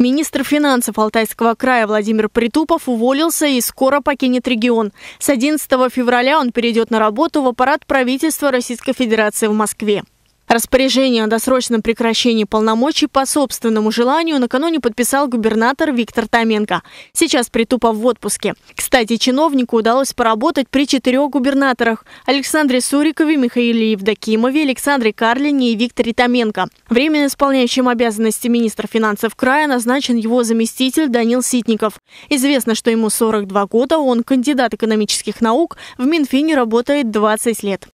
Министр финансов Алтайского края Владимир Притупов уволился и скоро покинет регион. С 11 февраля он перейдет на работу в аппарат правительства Российской Федерации в Москве. Распоряжение о досрочном прекращении полномочий по собственному желанию накануне подписал губернатор Виктор Томенко. Сейчас Притупов в отпуске. Кстати, чиновнику удалось поработать при четырех губернаторах – Александре Сурикове, Михаиле Евдокимове, Александре Карлине и Викторе Томенко. Временно исполняющим обязанности министра финансов края назначен его заместитель Данил Ситников. Известно, что ему 42 года, он кандидат экономических наук, в Минфине работает 20 лет.